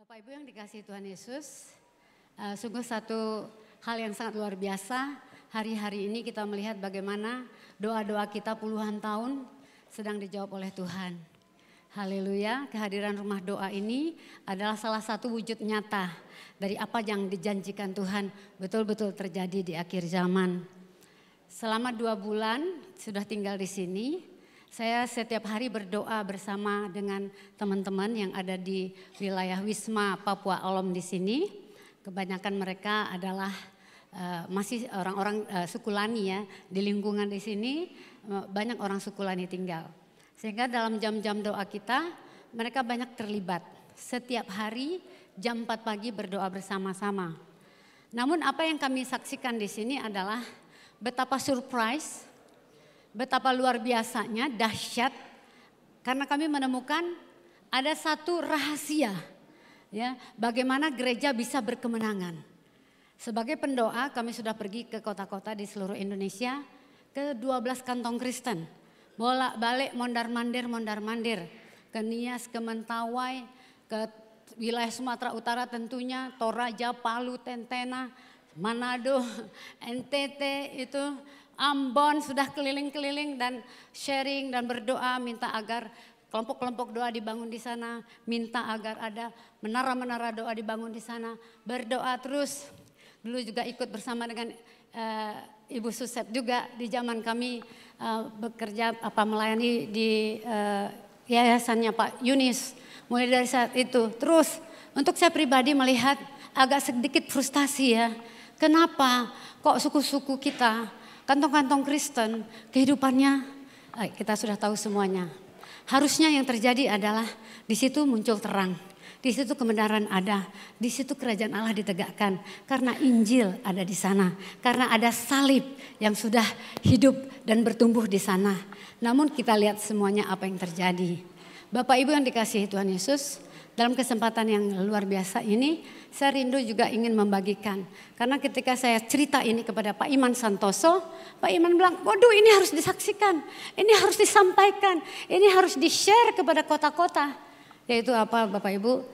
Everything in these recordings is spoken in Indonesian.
Bapak Ibu yang dikasih Tuhan Yesus, uh, sungguh satu hal yang sangat luar biasa. Hari-hari ini kita melihat bagaimana doa-doa kita puluhan tahun sedang dijawab oleh Tuhan. Haleluya, kehadiran rumah doa ini adalah salah satu wujud nyata dari apa yang dijanjikan Tuhan betul-betul terjadi di akhir zaman. Selama dua bulan sudah tinggal di sini, saya setiap hari berdoa bersama dengan teman-teman yang ada di wilayah Wisma Papua Alom di sini. Kebanyakan mereka adalah uh, masih orang-orang uh, eh, suku Lani ya di lingkungan di sini uh, banyak orang suku Lani tinggal. Sehingga dalam jam-jam doa kita mereka banyak terlibat. Setiap hari jam 4 pagi berdoa bersama-sama. Namun apa yang kami saksikan di sini adalah betapa surprise betapa luar biasanya, dahsyat. Karena kami menemukan ada satu rahasia ya, bagaimana gereja bisa berkemenangan. Sebagai pendoa kami sudah pergi ke kota-kota di seluruh Indonesia ke 12 kantong Kristen. Bolak-balik mondar-mandir mondar-mandir ke Nias, ke Mentawai, ke wilayah Sumatera Utara tentunya, Toraja, Palu, Tentena, Manado, NTT itu Ambon sudah keliling-keliling dan sharing dan berdoa minta agar kelompok-kelompok doa dibangun di sana, minta agar ada menara-menara doa dibangun di sana, berdoa terus. Dulu juga ikut bersama dengan uh, Ibu Susep juga di zaman kami uh, bekerja apa melayani di uh, yayasannya Pak Yunis. Mulai dari saat itu terus untuk saya pribadi melihat agak sedikit frustasi ya. Kenapa kok suku-suku kita kantong-kantong Kristen kehidupannya eh, kita sudah tahu semuanya. Harusnya yang terjadi adalah di situ muncul terang, di situ kebenaran ada, di situ kerajaan Allah ditegakkan karena Injil ada di sana, karena ada salib yang sudah hidup dan bertumbuh di sana. Namun kita lihat semuanya apa yang terjadi. Bapak Ibu yang dikasihi Tuhan Yesus, dalam kesempatan yang luar biasa ini, saya rindu juga ingin membagikan. Karena ketika saya cerita ini kepada Pak Iman Santoso, Pak Iman bilang, waduh ini harus disaksikan, ini harus disampaikan, ini harus di-share kepada kota-kota. Yaitu apa Bapak Ibu?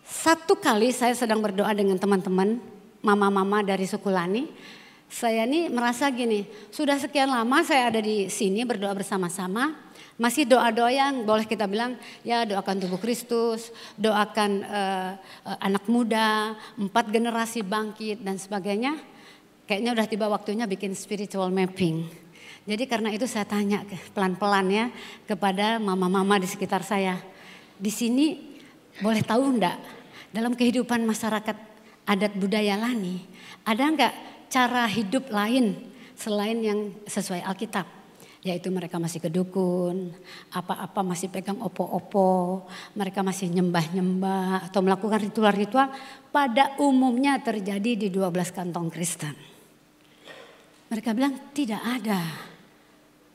Satu kali saya sedang berdoa dengan teman-teman, mama-mama dari suku Lani, saya ini merasa gini, sudah sekian lama saya ada di sini berdoa bersama-sama, masih doa-doa yang boleh kita bilang ya doakan tubuh Kristus, doakan uh, uh, anak muda, empat generasi bangkit dan sebagainya. Kayaknya udah tiba waktunya bikin spiritual mapping. Jadi karena itu saya tanya pelan-pelan ya kepada mama-mama di sekitar saya. Di sini boleh tahu enggak dalam kehidupan masyarakat adat budaya Lani ada enggak cara hidup lain selain yang sesuai Alkitab. Yaitu mereka masih kedukun, apa-apa masih pegang opo-opo, mereka masih nyembah-nyembah atau melakukan ritual-ritual pada umumnya terjadi di 12 kantong Kristen. Mereka bilang tidak ada.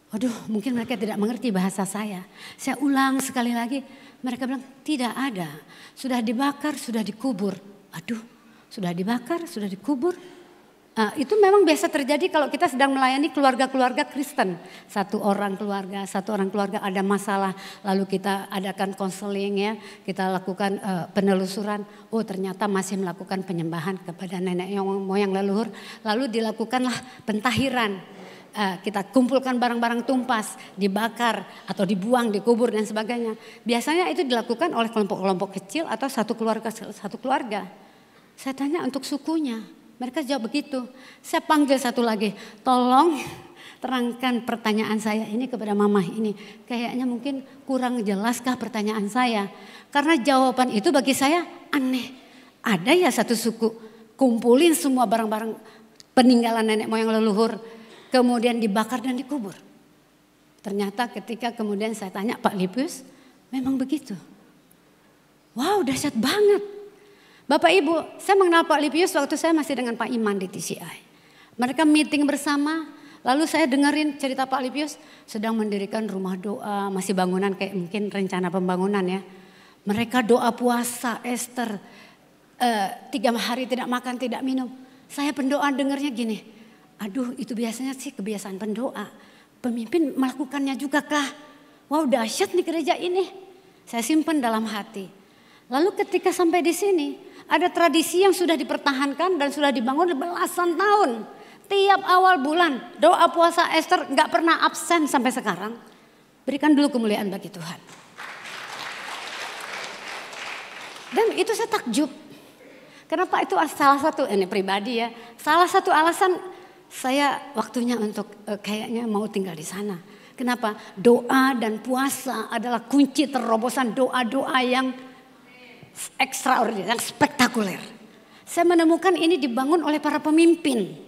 Waduh, mungkin mereka tidak mengerti bahasa saya. Saya ulang sekali lagi, mereka bilang tidak ada. Sudah dibakar, sudah dikubur. Aduh sudah dibakar, sudah dikubur, Nah, itu memang biasa terjadi kalau kita sedang melayani keluarga-keluarga Kristen. Satu orang keluarga, satu orang keluarga ada masalah, lalu kita adakan konseling ya, kita lakukan uh, penelusuran. Oh ternyata masih melakukan penyembahan kepada nenek moyang leluhur. Lalu dilakukanlah pentahiran. Uh, kita kumpulkan barang-barang tumpas, dibakar atau dibuang, dikubur dan sebagainya. Biasanya itu dilakukan oleh kelompok-kelompok kecil atau satu keluarga satu keluarga. Saya tanya untuk sukunya mereka jawab begitu. Saya panggil satu lagi, tolong terangkan pertanyaan saya ini kepada mama ini. Kayaknya mungkin kurang jelaskah pertanyaan saya. Karena jawaban itu bagi saya aneh. Ada ya satu suku kumpulin semua barang-barang peninggalan nenek moyang leluhur. Kemudian dibakar dan dikubur. Ternyata ketika kemudian saya tanya Pak Lipius, memang begitu. Wow dahsyat banget. Bapak Ibu, saya mengenal Pak Lipius waktu saya masih dengan Pak Iman di TCI. Mereka meeting bersama, lalu saya dengerin cerita Pak Lipius sedang mendirikan rumah doa, masih bangunan kayak mungkin rencana pembangunan ya. Mereka doa puasa, Esther, eh, tiga hari tidak makan, tidak minum. Saya pendoa dengernya gini, aduh itu biasanya sih kebiasaan pendoa. Pemimpin melakukannya juga kah? Wow dahsyat nih gereja ini. Saya simpan dalam hati. Lalu ketika sampai di sini, ada tradisi yang sudah dipertahankan dan sudah dibangun belasan tahun. Tiap awal bulan doa puasa Esther nggak pernah absen sampai sekarang. Berikan dulu kemuliaan bagi Tuhan. Dan itu saya takjub. Kenapa itu salah satu eh, ini pribadi ya. Salah satu alasan saya waktunya untuk eh, kayaknya mau tinggal di sana. Kenapa? Doa dan puasa adalah kunci terobosan doa-doa yang yang spektakuler. Saya menemukan ini dibangun oleh para pemimpin.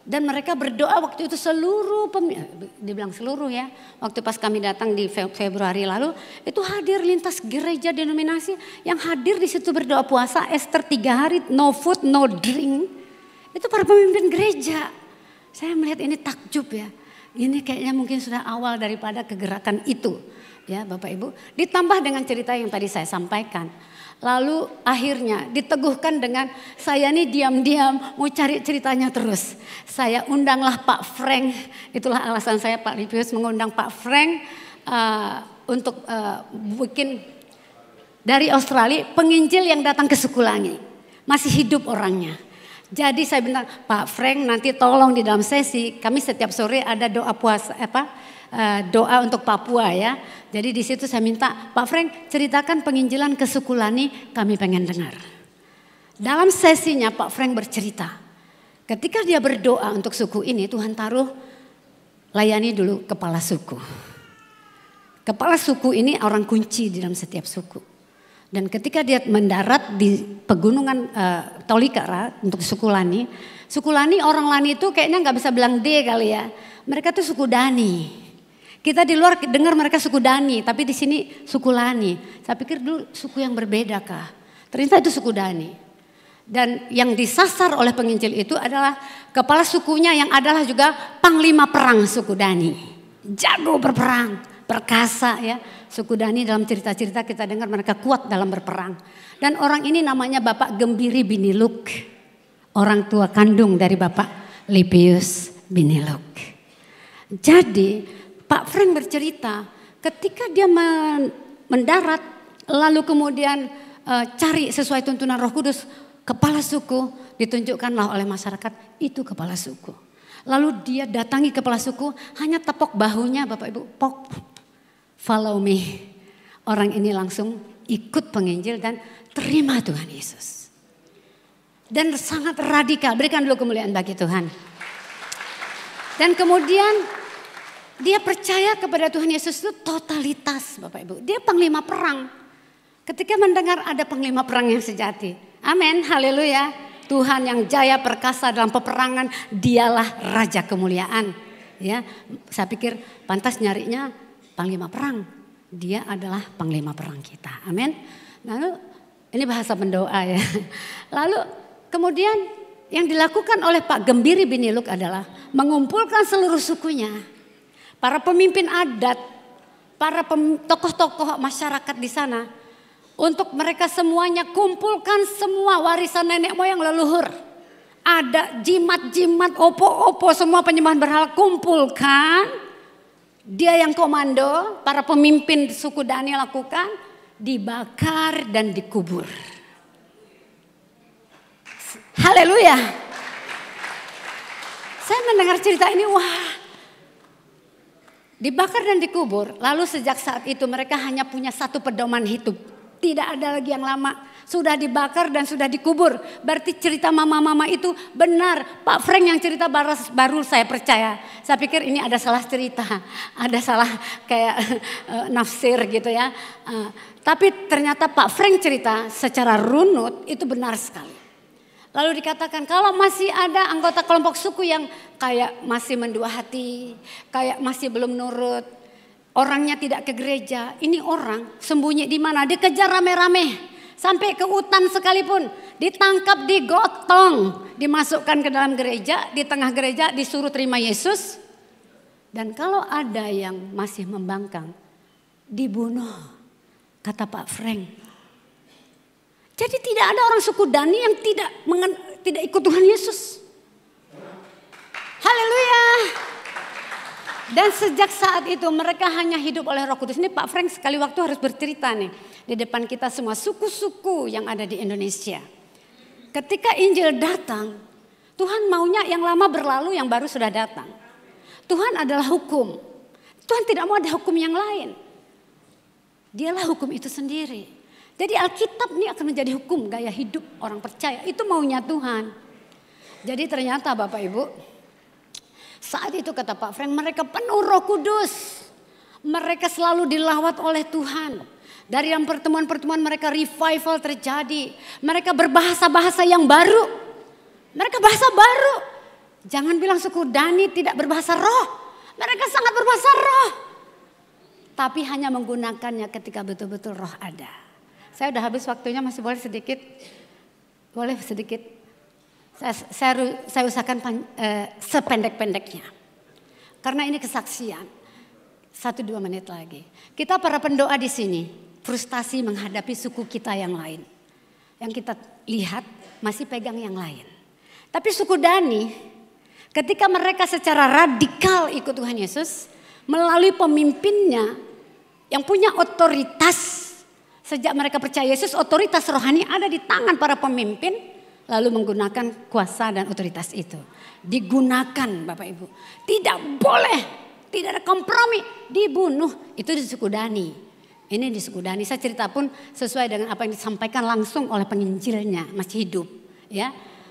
Dan mereka berdoa waktu itu seluruh, eh, dibilang seluruh ya. Waktu pas kami datang di Februari lalu, itu hadir lintas gereja denominasi. Yang hadir di situ berdoa puasa, Esther tiga hari, no food, no drink. Itu para pemimpin gereja. Saya melihat ini takjub ya ini kayaknya mungkin sudah awal daripada kegerakan itu ya Bapak Ibu ditambah dengan cerita yang tadi saya sampaikan lalu akhirnya diteguhkan dengan saya ini diam-diam mau cari ceritanya terus saya undanglah Pak Frank itulah alasan saya Pak Lipius mengundang Pak Frank uh, untuk uh, bikin dari Australia penginjil yang datang ke Sukulangi masih hidup orangnya jadi saya bilang, Pak Frank nanti tolong di dalam sesi, kami setiap sore ada doa puasa, apa, eh, doa untuk Papua ya. Jadi di situ saya minta, Pak Frank ceritakan penginjilan ke Sukulani, kami pengen dengar. Dalam sesinya Pak Frank bercerita, ketika dia berdoa untuk suku ini, Tuhan taruh layani dulu kepala suku. Kepala suku ini orang kunci di dalam setiap suku. Dan ketika dia mendarat di pegunungan uh, eh, Tolikara untuk suku Lani, suku Lani orang Lani itu kayaknya nggak bisa bilang D kali ya. Mereka tuh suku Dani. Kita di luar dengar mereka suku Dani, tapi di sini suku Lani. Saya pikir dulu suku yang berbeda kah? Ternyata itu suku Dani. Dan yang disasar oleh penginjil itu adalah kepala sukunya yang adalah juga panglima perang suku Dani. Jago berperang perkasa ya. Suku Dani dalam cerita-cerita kita dengar mereka kuat dalam berperang. Dan orang ini namanya Bapak Gembiri Biniluk Orang tua kandung dari Bapak Lipius Biniluk Jadi Pak Frank bercerita ketika dia mendarat lalu kemudian eh, cari sesuai tuntunan roh kudus kepala suku ditunjukkanlah oleh masyarakat itu kepala suku. Lalu dia datangi kepala suku, hanya tepok bahunya Bapak Ibu, pok follow me. Orang ini langsung ikut penginjil dan terima Tuhan Yesus. Dan sangat radikal, berikan dulu kemuliaan bagi Tuhan. Dan kemudian dia percaya kepada Tuhan Yesus itu totalitas Bapak Ibu. Dia panglima perang. Ketika mendengar ada panglima perang yang sejati. Amin, haleluya. Tuhan yang jaya perkasa dalam peperangan, dialah raja kemuliaan. Ya, saya pikir pantas nyarinya panglima perang. Dia adalah panglima perang kita. Amin. Lalu ini bahasa pendoa ya. Lalu kemudian yang dilakukan oleh Pak Gembiri bin Iluk adalah mengumpulkan seluruh sukunya, para pemimpin adat, para tokoh-tokoh masyarakat di sana untuk mereka semuanya kumpulkan semua warisan nenek moyang leluhur. Ada jimat-jimat, opo-opo semua penyembahan berhala kumpulkan dia yang komando, para pemimpin suku Daniel lakukan, dibakar dan dikubur. Haleluya. Saya mendengar cerita ini, wah dibakar dan dikubur. Lalu sejak saat itu mereka hanya punya satu pedoman hidup. Tidak ada lagi yang lama sudah dibakar dan sudah dikubur. Berarti cerita mama-mama itu benar. Pak Frank yang cerita baru, baru saya percaya. Saya pikir ini ada salah cerita, ada salah kayak eh, nafsir gitu ya. Eh, tapi ternyata Pak Frank cerita secara runut itu benar sekali. Lalu dikatakan kalau masih ada anggota kelompok suku yang kayak masih mendua hati, kayak masih belum nurut, orangnya tidak ke gereja, ini orang sembunyi di mana? Dikejar rame-rame sampai ke hutan sekalipun ditangkap digotong dimasukkan ke dalam gereja di tengah gereja disuruh terima Yesus dan kalau ada yang masih membangkang dibunuh kata Pak Frank jadi tidak ada orang suku Dani yang tidak tidak ikut Tuhan Yesus Haleluya dan sejak saat itu mereka hanya hidup oleh roh kudus. Ini Pak Frank sekali waktu harus bercerita nih. Di depan kita semua suku-suku yang ada di Indonesia. Ketika Injil datang, Tuhan maunya yang lama berlalu yang baru sudah datang. Tuhan adalah hukum. Tuhan tidak mau ada hukum yang lain. Dialah hukum itu sendiri. Jadi Alkitab ini akan menjadi hukum gaya hidup orang percaya. Itu maunya Tuhan. Jadi ternyata Bapak Ibu, saat itu kata Pak Frank mereka penuh roh kudus. Mereka selalu dilawat oleh Tuhan. Dari yang pertemuan-pertemuan mereka revival terjadi. Mereka berbahasa-bahasa yang baru. Mereka bahasa baru. Jangan bilang suku Dani tidak berbahasa roh. Mereka sangat berbahasa roh. Tapi hanya menggunakannya ketika betul-betul roh ada. Saya udah habis waktunya masih boleh sedikit. Boleh sedikit saya, saya, saya usahakan pan, eh, sependek-pendeknya. Karena ini kesaksian. Satu dua menit lagi. Kita para pendoa di sini frustasi menghadapi suku kita yang lain. Yang kita lihat masih pegang yang lain. Tapi suku Dani ketika mereka secara radikal ikut Tuhan Yesus melalui pemimpinnya yang punya otoritas sejak mereka percaya Yesus otoritas rohani ada di tangan para pemimpin lalu menggunakan kuasa dan otoritas itu. Digunakan Bapak Ibu. Tidak boleh, tidak ada kompromi, dibunuh. Itu di suku Dani. Ini di suku Dani, saya cerita pun sesuai dengan apa yang disampaikan langsung oleh penginjilnya, masih hidup. ya.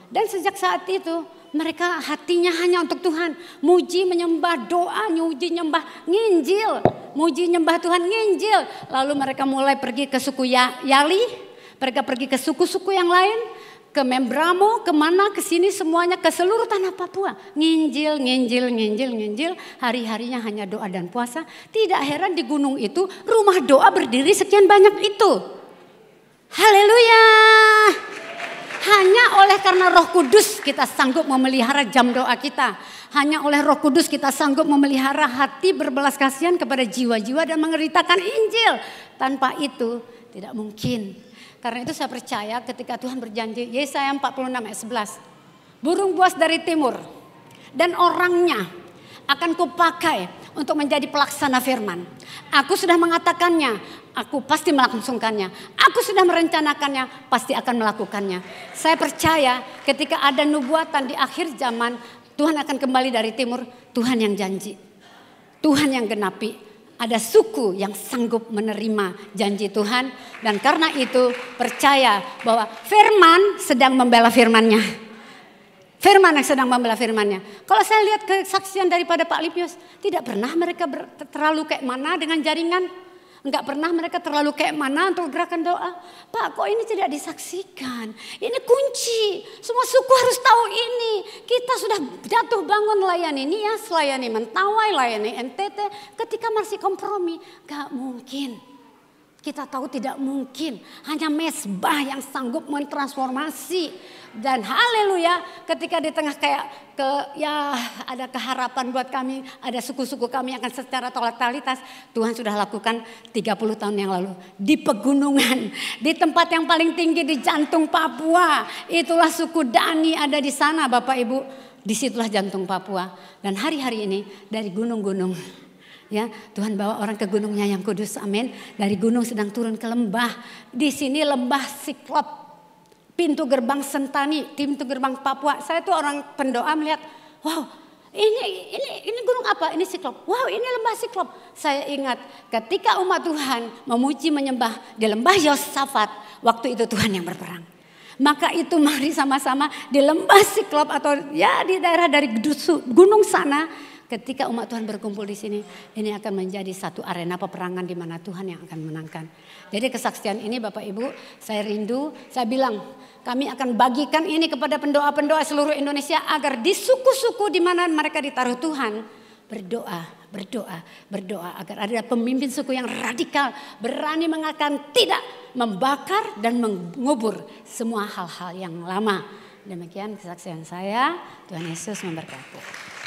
Dan sejak saat itu mereka hatinya hanya untuk Tuhan. Muji menyembah doa, muji nyembah nginjil. Muji nyembah Tuhan nginjil. Lalu mereka mulai pergi ke suku ya-, Yali, mereka pergi ke suku-suku yang lain ke Membramo, kemana, ke sini semuanya, ke seluruh tanah Papua. Nginjil, nginjil, nginjil, nginjil. Hari-harinya hanya doa dan puasa. Tidak heran di gunung itu rumah doa berdiri sekian banyak itu. Haleluya. Hanya oleh karena roh kudus kita sanggup memelihara jam doa kita. Hanya oleh roh kudus kita sanggup memelihara hati berbelas kasihan kepada jiwa-jiwa dan mengeritakan Injil. Tanpa itu tidak mungkin karena itu saya percaya ketika Tuhan berjanji, Yesaya 46 ayat 11. Burung buas dari timur dan orangnya akan kupakai untuk menjadi pelaksana firman. Aku sudah mengatakannya, aku pasti melangsungkannya. Aku sudah merencanakannya, pasti akan melakukannya. Saya percaya ketika ada nubuatan di akhir zaman, Tuhan akan kembali dari timur, Tuhan yang janji. Tuhan yang genapi ada suku yang sanggup menerima janji Tuhan dan karena itu percaya bahwa firman sedang membela firmannya. Firman yang sedang membela firmannya. Kalau saya lihat kesaksian daripada Pak Lipius, tidak pernah mereka terlalu kayak mana dengan jaringan Enggak pernah mereka terlalu kayak mana untuk gerakan doa. Pak kok ini tidak disaksikan. Ini kunci. Semua suku harus tahu ini. Kita sudah jatuh bangun layani Nias, layani Mentawai, layani NTT. Ketika masih kompromi. Enggak mungkin. Kita tahu tidak mungkin, hanya mesbah yang sanggup mentransformasi. Dan haleluya ketika di tengah kayak ke ya ada keharapan buat kami, ada suku-suku kami yang akan secara totalitas Tuhan sudah lakukan 30 tahun yang lalu di pegunungan, di tempat yang paling tinggi di jantung Papua. Itulah suku Dani ada di sana Bapak Ibu. Disitulah jantung Papua dan hari-hari ini dari gunung-gunung Ya, Tuhan bawa orang ke gunungnya yang kudus. Amin. Dari gunung sedang turun ke lembah. Di sini lembah Siklop. Pintu gerbang Sentani, pintu gerbang Papua. Saya tuh orang pendoa melihat, wow, ini ini ini gunung apa? Ini siklop. Wow, ini lembah siklop. Saya ingat ketika umat Tuhan memuji menyembah di lembah Yosafat, waktu itu Tuhan yang berperang. Maka itu mari sama-sama di lembah siklop atau ya di daerah dari gunung sana Ketika umat Tuhan berkumpul di sini, ini akan menjadi satu arena peperangan di mana Tuhan yang akan menangkan. Jadi kesaksian ini Bapak Ibu, saya rindu, saya bilang kami akan bagikan ini kepada pendoa-pendoa seluruh Indonesia agar di suku-suku di mana mereka ditaruh Tuhan berdoa berdoa, berdoa agar ada pemimpin suku yang radikal, berani mengatakan tidak, membakar dan mengubur semua hal-hal yang lama. Demikian kesaksian saya, Tuhan Yesus memberkati.